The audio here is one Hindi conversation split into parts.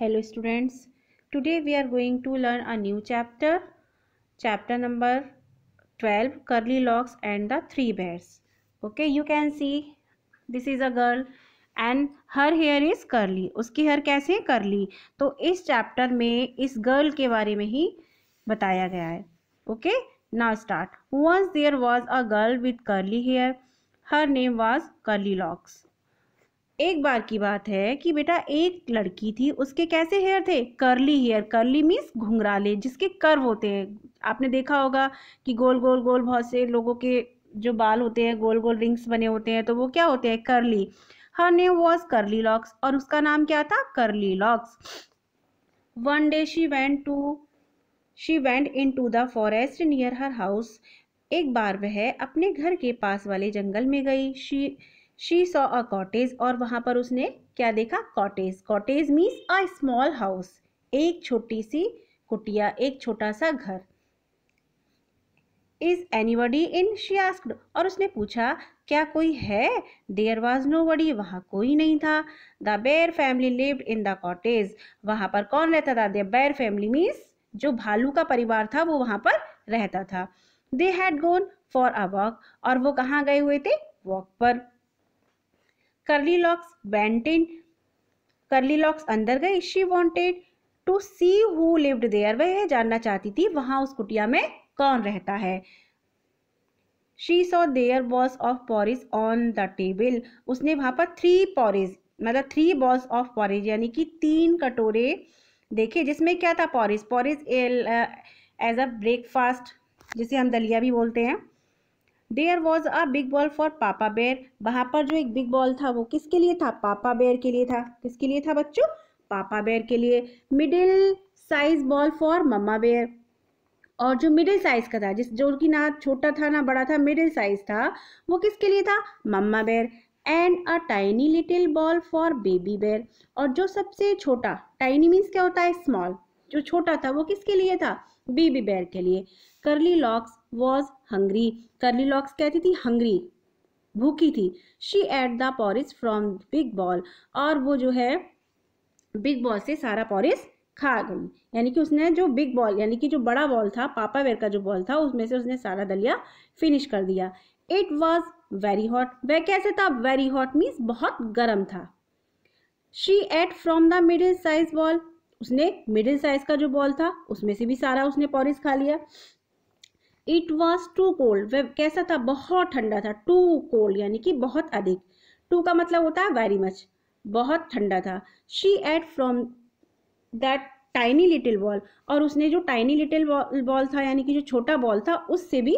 Hello students today we are going to learn a new chapter chapter number twelve Curly Locks and the three bears okay you can see this is a girl and her hair is curly उसकी हेयर कैसे करली तो इस चैप्टर में इस गर्ल के बारे में ही बताया गया है okay now start once there was a girl with curly hair her name was Curly Locks एक बार की बात है कि बेटा एक लड़की थी उसके कैसे हेयर थे करली हेयर करली मीन्स घुंघराले जिसके कर्व होते हैं आपने देखा होगा कि गोल गोल गोल बहुत से लोगों के जो बाल होते हैं गोल गोल रिंग्स बने होते हैं तो वो क्या होते हैं curly her name was Curly Locks और उसका नाम क्या था Curly Locks one day she went to she went in to the forest near her house एक बार वह अपने घर के पास वाले जंगल में गई she she saw a cottage और वहां पर उसने क्या देखा cottage cottage means a small house एक छोटी सी कुटिया एक छोटा सा घर is anybody in she asked और उसने पूछा क्या कोई है देयर वॉज नो बडी वहाँ कोई नहीं था the bear family lived in the cottage वहाँ पर कौन रहता था द बेयर फैमिली मीन्स जो भालू का परिवार था वो वहाँ पर रहता था they had gone for a walk और वो कहाँ गए हुए थे वॉक पर करली लॉक्स वेंट इन करली लॉक्स अंदर गई she wanted to see who lived there वह यह जानना चाहती थी वहां उस कुटिया में कौन रहता है she saw there bowls of porridge on the table उसने वहां पर थ्री पॉरिज मतलब थ्री बॉल्स ऑफ पॉरिज यानी कि तीन कटोरे देखे जिसमें क्या था porridge porridge as a breakfast जिसे हम दलिया भी बोलते हैं there was a big bowl for papa bear वहां पर जो एक बिग बॉल था वो किसके लिए था पापा बेर के लिए था किसके लिए था बच्चों पापा बेर के लिए middle size bowl for mamma bear और जो मिडिल साइज का था जिस जो कि ना छोटा था ना बड़ा था मिडिल साइज था वो किसके लिए था mamma bear and a tiny little bowl for baby bear और जो सबसे छोटा टाइनी मीन्स क्या होता है स्मॉल जो छोटा था वो किसके लिए था बेबी बेर के लिए Curly Locks was hungry Curly Locks कहती थी हंग्री भूखी थी she ate the porridge from big bowl और वो जो है बिग बॉल से सारा पॉरिस खा गई यानी कि उसने जो बिग बॉल यानी कि जो बड़ा बॉल था पापा वेयर का जो बॉल था उसमें से उसने सारा दलिया फिनिश कर दिया इट वॉज वेरी हॉट वह कैसे था वेरी हॉट मीन्स बहुत गर्म था she ate from the middle size bowl उसने मिडिल साइज का जो बॉल था उसमें से भी सारा उसने पॉरिस खा लिया इट वॉज टू कोल्ड वह कैसा था बहुत ठंडा था टू कोल्ड यानी कि बहुत अधिक टू का मतलब होता है वेरी मच बहुत ठंडा था she ate from that tiny little bowl और उसने जो टाइनी लिटिल बॉल था यानी कि जो छोटा बॉल था उससे भी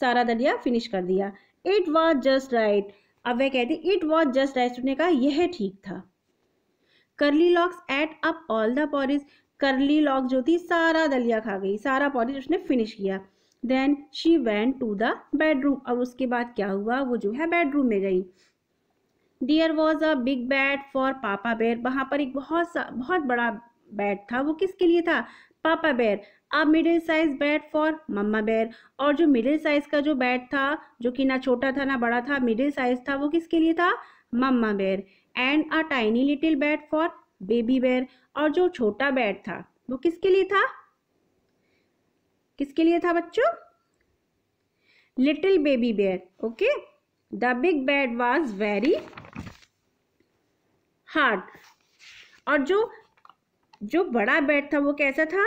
सारा दलिया फिनिश कर दिया इट वॉज जस्ट राइट अब वह कहती इट वॉज जस्ट राइट उसने कहा यह ठीक था Curly Locks ate up all the porridge Curly Lock जो थी सारा दलिया खा गई सारा पॉरिज उसने फिनिश किया then she went to the bedroom और उसके बाद क्या हुआ वो जो है बेडरूम में गई there was a big bed for papa bear वहाँ पर एक बहुत सा बहुत बड़ा बैड था वो किसके लिए था पापा बेर अब middle size bed for mamma bear और जो मिडिल साइज का जो बैड था जो कि ना छोटा था ना बड़ा था मिडिल साइज था वो किसके लिए था mamma bear and a tiny little bed for baby bear और जो छोटा बैड था वो किसके लिए था किसके लिए था बच्चों little baby bear okay the big bed was very hard और जो जो बड़ा बेड था वो कैसा था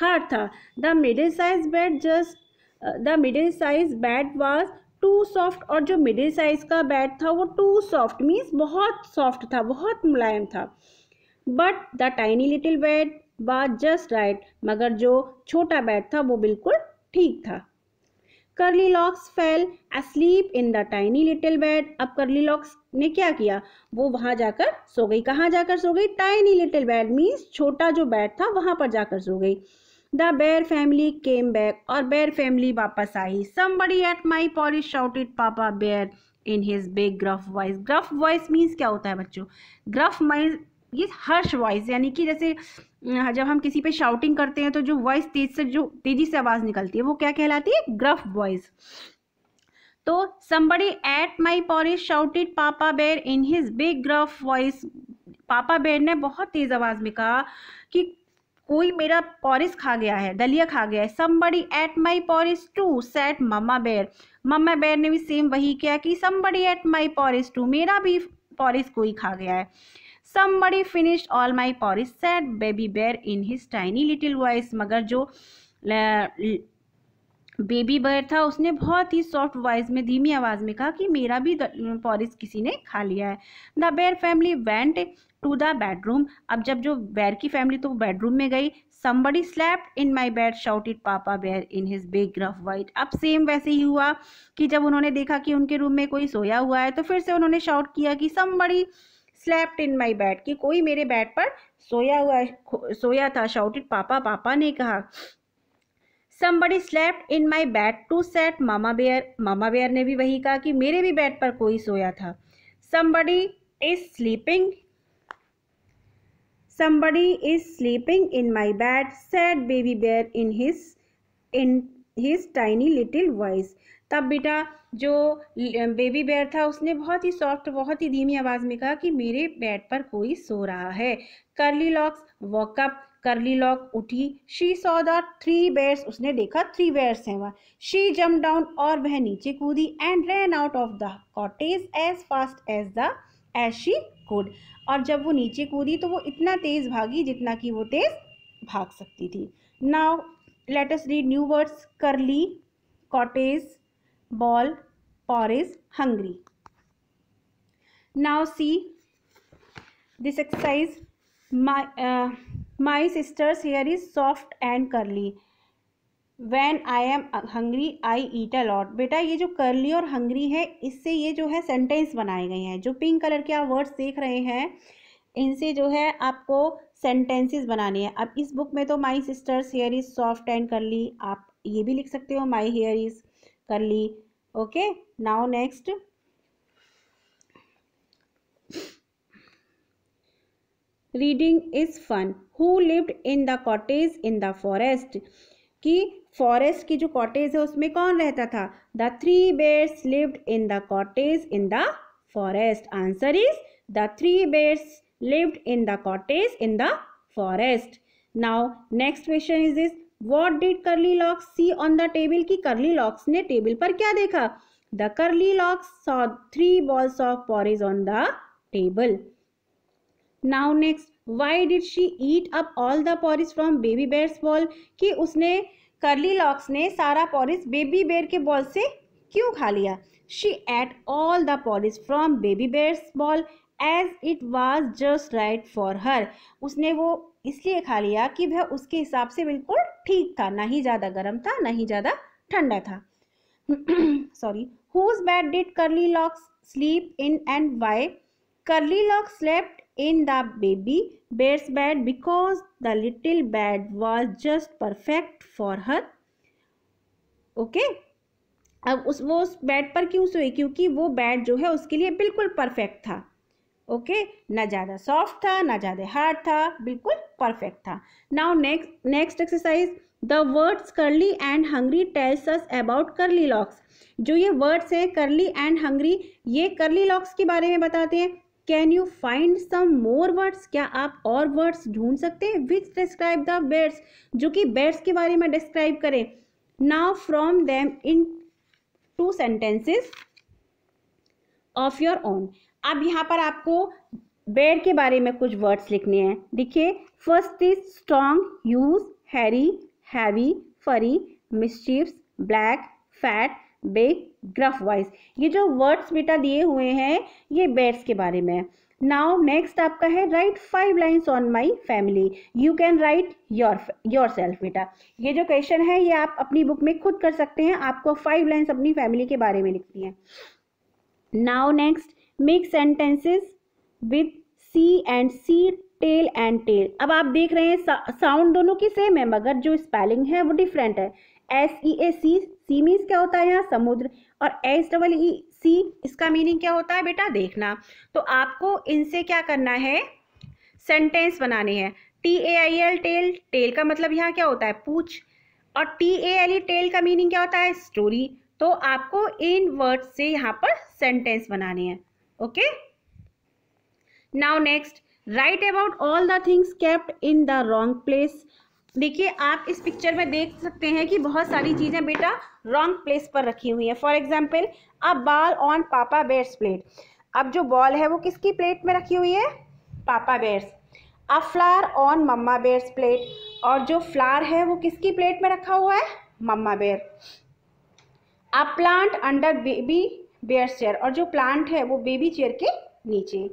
हार्ड था the middle size bed just the middle size bed was too soft और जो मिडिल साइज का बेड था वो टू सॉफ्ट मीन्स बहुत सॉफ्ट था बहुत मुलायम था but the tiny little bed बात जस्ट राइट मगर जो छोटा बैट था वो बिल्कुल ठीक था Curly Locks fell asleep in the tiny little bed अब करली लॉक्स ने क्या किया वो वहां जाकर सो गई कहाँ जाकर सो गई टाइनी लिटिल बेड मीन्स छोटा जो बेड था वहां पर जाकर सो गई द बेर फैमिली केम बैक और बेर फैमिली वापस आई somebody ate my porridge shouted papa bear in his big gruff voice gruff voice means क्या होता है बच्चों ग्रफ माई ये हर्ष वॉइस यानी कि जैसे जब हम किसी पे शाउटिंग करते हैं तो जो वॉइस तेज से जो तेजी से आवाज़ निकलती है वो क्या कहलाती है ग्रफ वॉइस तो somebody at my porridge shouted papa bear in his big gruff voice पापा बेर ने बहुत तेज आवाज में कहा कि कोई मेरा पॉरिस खा गया है दलिया खा गया है somebody at my porridge too said mama bear mama bear ने भी सेम वही किया कि somebody at my porridge too मेरा भी पॉरिस कोई खा गया है somebody finished all my porridge said baby bear in his tiny little voice मगर जो बेबी बेयर था उसने बहुत ही सॉफ्ट वॉइस में धीमी आवाज़ में कहा कि मेरा भी पॉरिस किसी ने खा लिया है the bear family went to the bedroom अब जब जो बेयर की फैमिली तो बेडरूम में गई somebody slept in my bed shouted papa bear in his big rough white अब सेम वैसे ही हुआ कि जब उन्होंने देखा कि उनके रूम में कोई सोया हुआ है तो फिर से उन्होंने शाउट किया कि somebody slept in my bed कि कोई मेरे बैड पर सोया हुआ सोया था शाउटेड पापा पापा ने कहा somebody slept in my bed too said mama bear mama bear ने भी वही कहा कि मेरे भी बेड पर कोई सोया था somebody is sleeping somebody is sleeping in my bed said baby bear in his in his tiny little voice तब बेटा जो बेबी बेयर था उसने बहुत ही सॉफ्ट बहुत ही धीमी आवाज़ में कहा कि मेरे बेड पर कोई सो रहा है Curly Locks woke up Curly Lock उठी she saw the three bears उसने देखा थ्री बेयर्स हैं वह शी जम डाउन और वह नीचे कूदी and ran out of the cottage as fast as the as she could और जब वो नीचे कूदी तो वो इतना तेज़ भागी जितना कि वो तेज़ भाग सकती थी now let's read new words curly cottage ball or is hungry. Now see this exercise. My, uh, my sister's hair is soft and curly. When I am hungry I eat a lot बेटा ये जो करली और हंग्री है इससे ये जो है सेंटेंस बनाए गए हैं जो पिंक कलर के आप वर्ड्स देख रहे हैं इनसे जो है आपको सेंटेंसेस बनाने हैं अब इस बुक में तो my sister's hair is soft and curly आप ये भी लिख सकते हो माई hair is curly okay now next reading is fun who lived in the cottage in the forest कि फॉरेस्ट की जो कॉटेज है उसमें कौन रहता था the three bears lived in the cottage in the forest answer is the three bears lived in the cottage in the forest now next question is is what did Curly Locks see on the table की करली लॉक्स ने टेबल पर क्या देखा the Curly Locks saw three bowls of porridge on the table now next why did she eat up all the porridge from baby bear's bowl कि उसने करली लॉक्स ने सारा पॉरिज बेबी बेयर के बॉल से क्यों खा लिया she ate all the porridge from baby bear's bowl as it was just right for her उसने वो इसलिए खा लिया कि वह उसके हिसाब से बिल्कुल ठीक था ना ही ज़्यादा गर्म था ना ही ज़्यादा ठंडा था sorry whose bed did Curly Locks sleep in and why Curly Lock slept in the baby bear's bed because the little bed was just perfect for her okay अब उस वो उस बेड पर क्यों सोए क्योंकि वो बेड जो है उसके लिए बिल्कुल परफेक्ट था ओके ना ज़्यादा सॉफ्ट था ना ज़्यादा हार्ड था बिल्कुल परफेक्ट था now next next exercise the words curly and hungry tells us about Curly Locks जो ये वर्ड्स हैं करली एंड हंग्री ये करली लॉक्स के बारे में बताते हैं can you find some more words क्या आप और वर्ड्स ढूंढ सकते हैं विच डिस्क्राइब द बेड्स जो कि बेड्स के बारे में डिस्क्राइब करें now from them in to sentences of your own अब यहाँ पर आपको बेड के बारे में कुछ वर्ड्स लिखने हैं देखिए first is strong huge hairy heavy furry mischievous black fat big gruff wise ये जो वर्ड्स बेटा दिए हुए हैं ये बेड्स के बारे में नाउ नेक्स्ट आपका है write five lines on my family you can write your yourself बेटा ये जो क्वेश्चन है ये आप अपनी बुक में खुद कर सकते हैं आपको फाइव लाइन्स अपनी फैमिली के बारे में लिखनी है now next make sentences with see and sea tail and tale अब आप देख रहे हैं साउंड दोनों की सेम है मगर जो स्पेलिंग है वो डिफरेंट है एस ई ए सी सी मीन्स क्या होता है यहाँ समुद्र और एस डबल ई सी इसका मीनिंग क्या होता है बेटा देखना तो आपको इनसे क्या करना है सेंटेंस बनाने हैं T A I L tail tail का मतलब यहाँ क्या होता है पूछ और T A L E tale का मीनिंग क्या होता है स्टोरी तो आपको इन वर्ड से यहाँ पर सेंटेंस बनाने हैं okay now next write about all the things kept in the wrong place देखिए आप इस पिक्चर में देख सकते हैं कि बहुत सारी चीज़ें बेटा रॉन्ग प्लेस पर रखी हुई हैं for example a ball on papa bear's plate अब जो बॉल है वो किसकी प्लेट में रखी हुई है papa bear's a flower on mama bear's plate और जो फ्लार है वो किसकी प्लेट में रखा हुआ है mama bear a plant under baby bear chair और जो प्लांट है वो बेबी चेयर के नीचे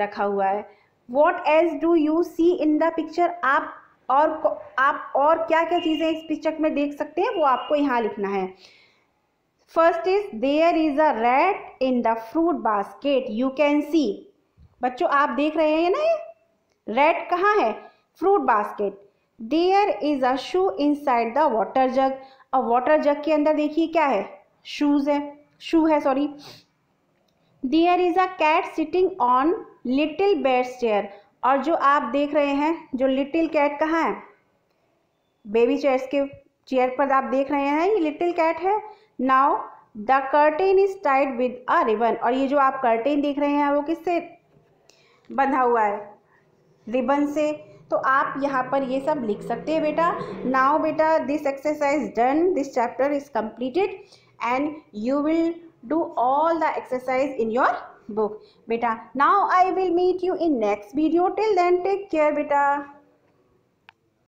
रखा हुआ है what else do you see in the picture आप और आप और क्या क्या चीज़ें इस पिक्चर में देख सकते हैं वो आपको यहाँ लिखना है first is there is a rat in the fruit basket you can see बच्चों आप देख रहे हैं ना ये रेड कहाँ है fruit basket there is a shoe inside the water jug और वॉटर जग के अंदर देखिए क्या है शूज़ है शू है sorry there is a cat sitting on little bed chair और जो आप देख रहे हैं जो लिटिल कैट कहाँ है बेबी चेयर्स के चेयर पर आप देख रहे हैं ये लिटिल कैट है now the curtain is tied with a ribbon और ये जो आप कर्टेन देख रहे हैं वो किससे बंधा हुआ है रिबन से तो आप यहाँ पर ये सब लिख सकते हैं बेटा नाउ बेटा this exercise done this chapter is completed and you will do all the exercise in your book beta now i will meet you in next video till then take care beta